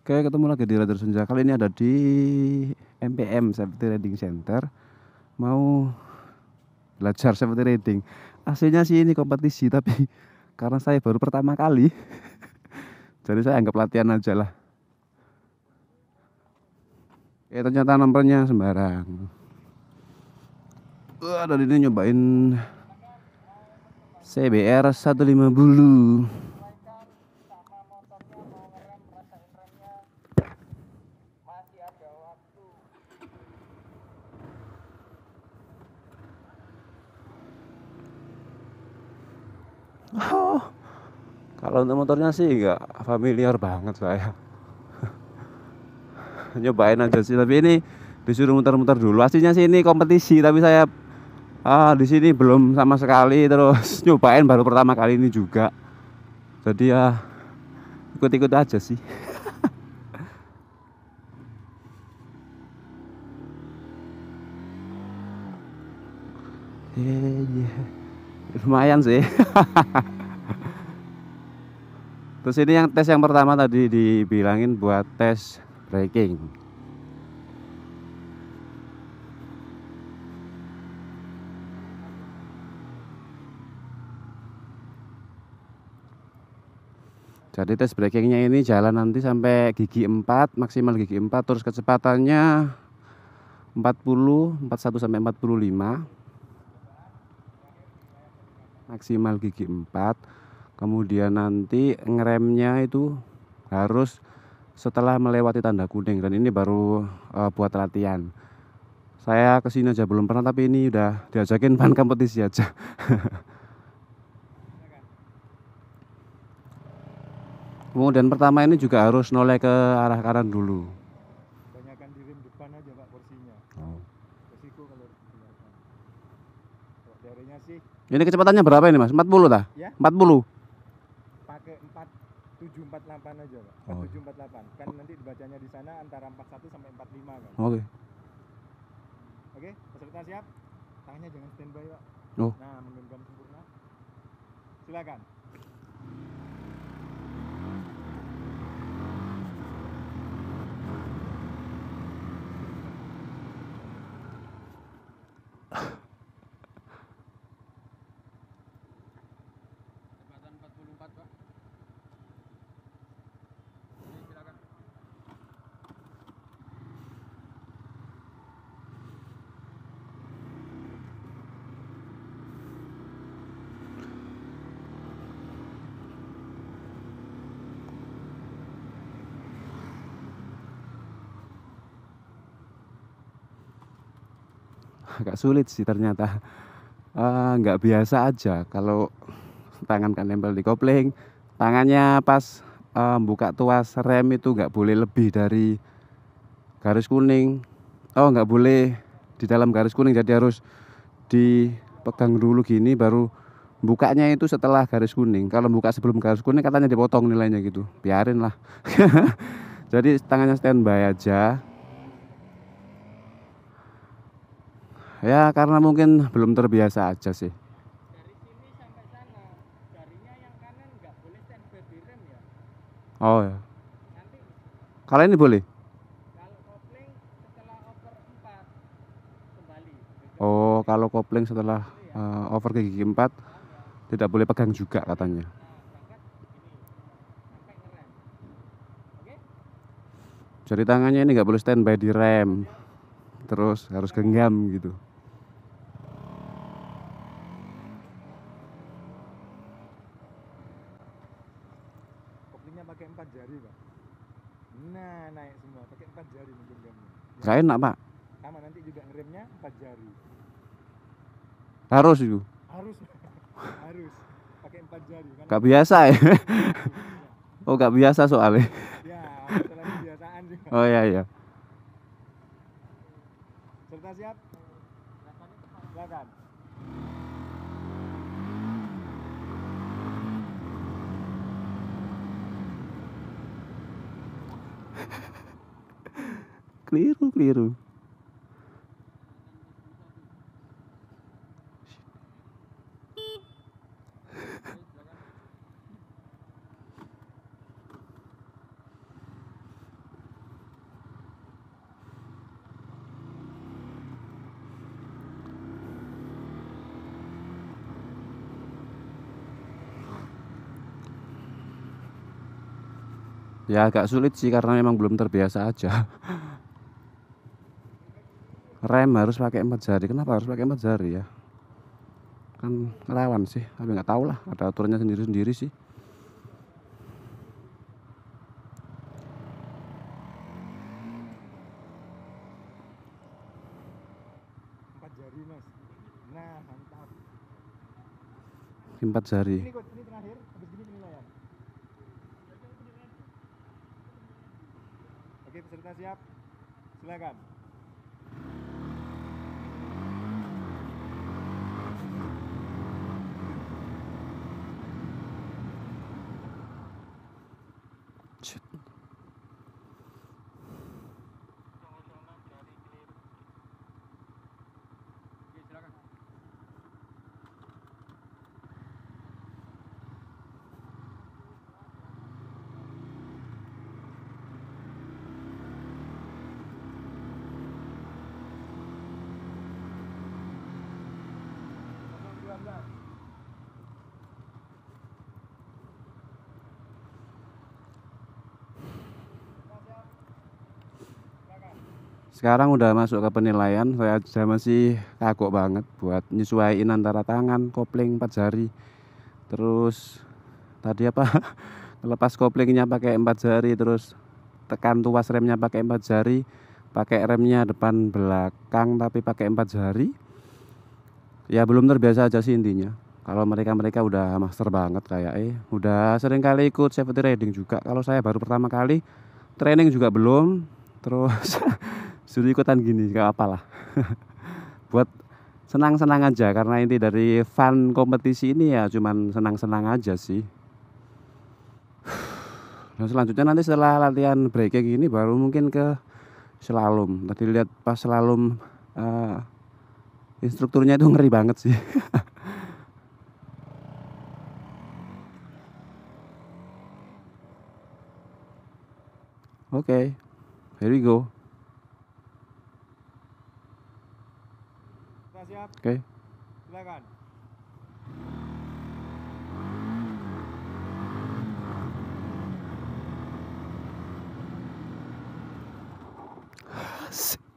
Oke, ketemu lagi di Radar Senja. Kali ini ada di MPM Safety Rating Center. Mau belajar safety Rating. Aslinya sih ini kompetisi, tapi karena saya baru pertama kali, jadi saya anggap latihan aja lah. Ya ternyata nomornya sembarang. Wah, eh, dari ini nyobain CBR 150. bulu. oh, kalau untuk motornya sih nggak familiar banget saya nyobain aja sih tapi ini disuruh muter-muter dulu aslinya sih ini kompetisi tapi saya ah di sini belum sama sekali terus nyobain baru pertama kali ini juga jadi ya ikut-ikut aja sih yeah, yeah lumayan sih terus ini yang tes yang pertama tadi dibilangin buat tes braking jadi tes breakingnya ini jalan nanti sampai gigi 4 maksimal gigi 4 terus kecepatannya 40 41 sampai 45 maksimal gigi 4 kemudian nanti ngeremnya itu harus setelah melewati tanda kuning dan ini baru uh, buat latihan saya kesini aja belum pernah tapi ini udah diajakin fan kompetisi aja kemudian pertama ini juga harus noleh ke arah kanan dulu Ini kecepatannya berapa ini mas? 40 tah? Ya. 40? Pakai 4748 aja pak. 4748. oh. Kan nanti dibacanya di sana antara 41 sampai 45 kan. Oke. Okay. Oke, peserta siap? Tangannya jangan standby pak. Oh. Nah, menggenggam sempurna. Silakan. agak sulit sih ternyata eh, nggak uh, biasa aja kalau tangan kan nempel di kopling tangannya pas uh, buka tuas rem itu nggak boleh lebih dari garis kuning oh nggak boleh di dalam garis kuning jadi harus dipegang dulu gini baru bukanya itu setelah garis kuning kalau buka sebelum garis kuning katanya dipotong nilainya gitu biarin lah jadi tangannya standby aja ya karena mungkin belum terbiasa aja sih ya? Oh ya. Nanti, kalau ini boleh? Oh, kalau kopling setelah uh, over ke oh, ya? eh, gigi 4 ya. tidak boleh pegang juga katanya. Nah, Jadi tangannya ini nggak boleh standby di rem, terus harus genggam gitu. hanya pakai empat jari pak nah naik semua pakai empat jari menggenggamnya gak enak pak sama nanti juga ngeremnya empat jari harus itu harus harus pakai empat jari kan gak biasa ya oh gak biasa soalnya ya oh iya iya serta siap keliru keliru ya agak sulit sih karena memang belum terbiasa aja rem harus pakai empat jari kenapa harus pakai empat jari ya kan lawan sih tapi nggak tahu lah ada aturannya sendiri sendiri sih empat jari mas nah mantap empat jari ya. oke peserta siap silakan Sekarang udah masuk ke penilaian, saya saya masih kagok banget buat nyesuaiin antara tangan, kopling, empat jari. Terus tadi apa? Lepas koplingnya pakai empat jari, terus tekan tuas remnya pakai empat jari, pakai remnya depan belakang tapi pakai empat jari ya belum terbiasa aja sih intinya kalau mereka mereka udah master banget kayak eh udah sering kali ikut safety riding juga kalau saya baru pertama kali training juga belum terus suruh ikutan gini gak apalah buat senang-senang aja karena inti dari fun kompetisi ini ya cuman senang-senang aja sih dan selanjutnya nanti setelah latihan breaking ini baru mungkin ke slalom tadi lihat pas slalom uh, instrukturnya itu ngeri banget sih oke okay, here we go oke okay. silakan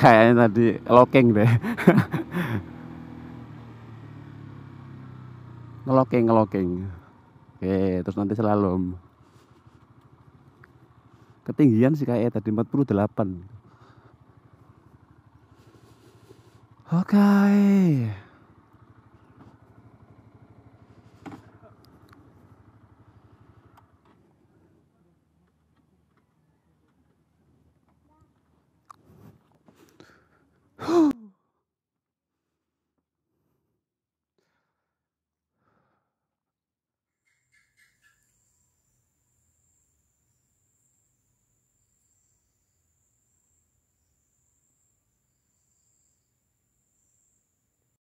kayaknya tadi locking deh ngelocking ngelocking oke terus nanti selalu ketinggian sih kayaknya tadi 48 oke okay.